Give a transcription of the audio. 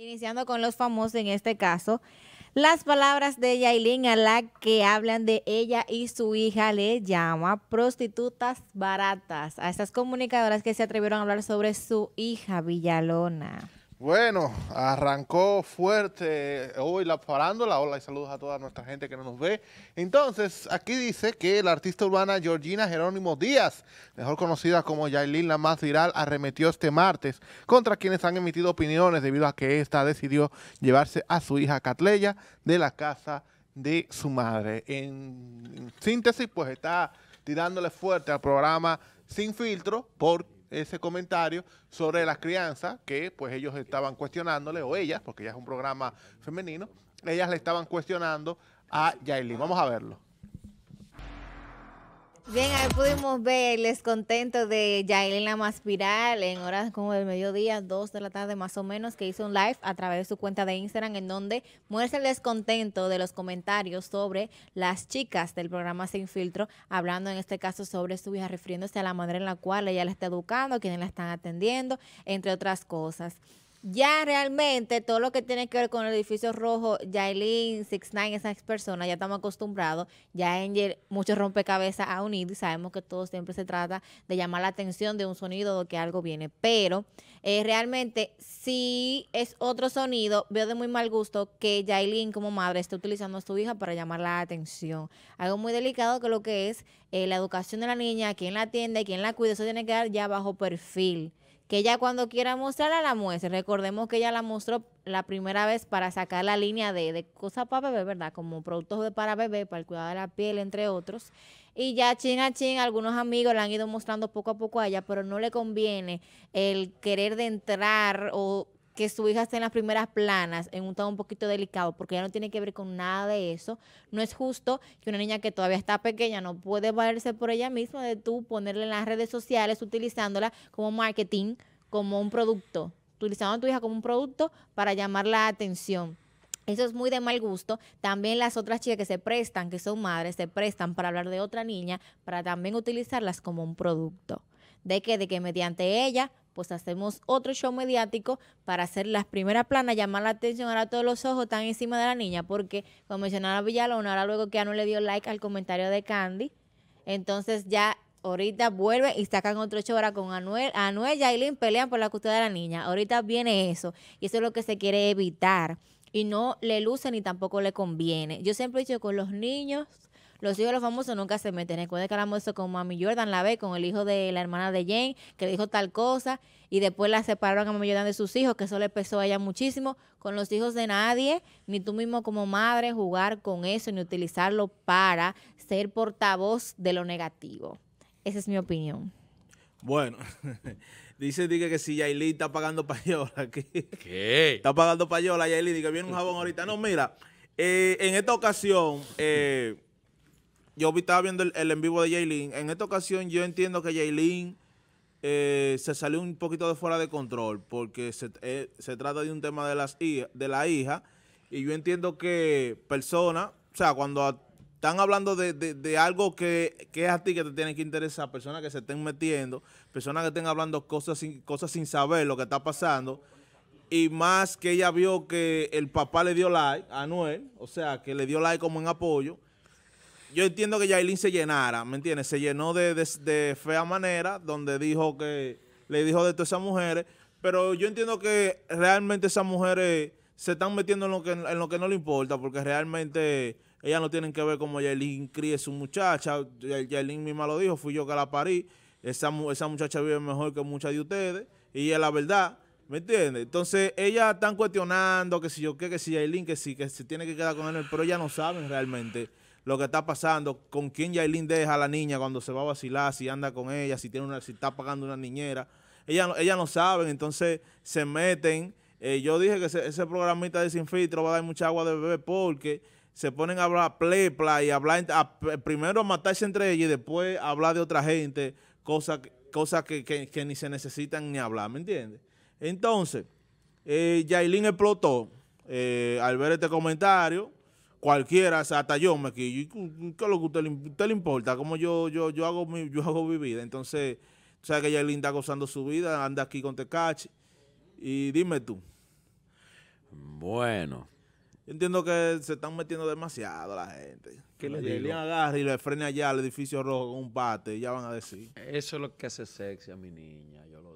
Iniciando con los famosos en este caso, las palabras de Yailin a la que hablan de ella y su hija le llama prostitutas baratas a estas comunicadoras que se atrevieron a hablar sobre su hija Villalona. Bueno, arrancó fuerte eh, hoy la parándola. Hola y saludos a toda nuestra gente que no nos ve. Entonces, aquí dice que la artista urbana Georgina Jerónimo Díaz, mejor conocida como Yailin, la más viral, arremetió este martes contra quienes han emitido opiniones debido a que ésta decidió llevarse a su hija Catleya de la casa de su madre. En síntesis, pues está tirándole fuerte al programa Sin Filtro por ese comentario sobre las crianzas que pues ellos estaban cuestionándole, o ellas, porque ya es un programa femenino, ellas le estaban cuestionando a Yailin. Vamos a verlo. Bien, ahí pudimos ver el descontento de Yaelena Maspiral en horas como del mediodía, dos de la tarde más o menos, que hizo un live a través de su cuenta de Instagram en donde muestra el descontento de los comentarios sobre las chicas del programa Sin Filtro, hablando en este caso sobre su hija, refiriéndose a la manera en la cual ella la está educando, quienes la están atendiendo, entre otras cosas ya realmente todo lo que tiene que ver con el edificio rojo, Yailin, Six Nine, esas persona, ya estamos acostumbrados. Ya Angel, muchos rompecabezas a unir y sabemos que todo siempre se trata de llamar la atención de un sonido o que algo viene. Pero eh, realmente, si es otro sonido, veo de muy mal gusto que Yailin, como madre, esté utilizando a su hija para llamar la atención. Algo muy delicado que lo que es eh, la educación de la niña, quién la atiende, quién la cuida, eso tiene que dar ya bajo perfil que ella cuando quiera mostrarla la muestra, Recordemos que ella la mostró la primera vez para sacar la línea de, de cosas para bebé, ¿verdad? Como productos para bebé, para el cuidado de la piel, entre otros. Y ya chin a chin, algunos amigos la han ido mostrando poco a poco a ella, pero no le conviene el querer de entrar o que su hija esté en las primeras planas, en un todo un poquito delicado, porque ya no tiene que ver con nada de eso. No es justo que una niña que todavía está pequeña no puede valerse por ella misma de tú ponerla en las redes sociales, utilizándola como marketing, como un producto, utilizando a tu hija como un producto para llamar la atención. Eso es muy de mal gusto. También las otras chicas que se prestan, que son madres, se prestan para hablar de otra niña, para también utilizarlas como un producto. ¿De qué? De que mediante ella pues hacemos otro show mediático para hacer las primeras planas, llamar la atención. Ahora todos los ojos están encima de la niña, porque como mencionaba Villalona, ahora luego que no le dio like al comentario de Candy, entonces ya ahorita vuelve y sacan otro show ahora con Anuel. Anuel y Aileen pelean por la custodia de la niña. Ahorita viene eso y eso es lo que se quiere evitar y no le luce ni tampoco le conviene. Yo siempre he dicho con los niños los hijos de los famosos nunca se meten. Recuerda que hablamos eso con Mami Jordan, la vez con el hijo de la hermana de Jane, que le dijo tal cosa, y después la separaron a Mami Jordan de sus hijos, que eso le pesó a ella muchísimo. Con los hijos de nadie, ni tú mismo como madre, jugar con eso, ni utilizarlo para ser portavoz de lo negativo. Esa es mi opinión. Bueno, dice dije que si Yailin está pagando payola aquí. ¿Qué? Está pagando payola, dice que viene un jabón ahorita. No, mira, eh, en esta ocasión, eh, yo estaba viendo el, en vivo de Jaylin. En esta ocasión yo entiendo que Jaylin eh, se salió un poquito de fuera de control porque se, eh, trata de un tema de, las, de la hija y yo entiendo que personas, o sea, cuando están hablando de, algo que, que, es a ti que te tiene que interesar, personas que se estén metiendo, personas que estén hablando cosas sin, cosas sin saber lo que está pasando y más que ella vio que el papá le dio like a Noel, o sea, que le dio like como en apoyo yo entiendo que Yailin se llenara, ¿me entiendes? Se llenó de, fea manera, donde dijo que, le dijo de todas esas mujeres, pero yo entiendo que realmente esas mujeres se están metiendo en lo que, en lo que no le importa, porque realmente ellas no tienen que ver como Yailin críe su muchacha. Yailin misma lo dijo, fui yo que la parí. Esa, muchacha vive mejor que muchas de ustedes. Y es la verdad, ¿me entiendes? Entonces, ellas están cuestionando que si yo qué, que si Yailin, que si, que se tiene que quedar con él, pero ellas no saben realmente lo que está pasando, con quién Yailin deja a la niña cuando se va a vacilar, si anda con ella, si tiene una, si está pagando una niñera. Ella, ella no saben, entonces se meten. Eh, yo dije que ese, programita de Sin Filtro va a dar mucha agua de bebé porque se ponen a hablar plepla y hablar, primero a matarse entre ellos y después a hablar de otra gente, cosas que, ni se necesitan ni hablar, ¿me entiendes? Entonces, eh, explotó eh, al ver este comentario cualquiera, hasta yo me quillo. ¿Qué es lo que usted le, usted importa? ¿Cómo yo, yo, yo hago mi, yo hago vida. Entonces, o sabes que ya está gozando su vida, anda aquí con Tecachi. Y dime tú. Bueno. Yo entiendo que se están metiendo demasiado la gente. Que le agarre y le frene allá al edificio rojo con un bate, ya van a decir. Eso es lo que hace sexy a mi niña, yo lo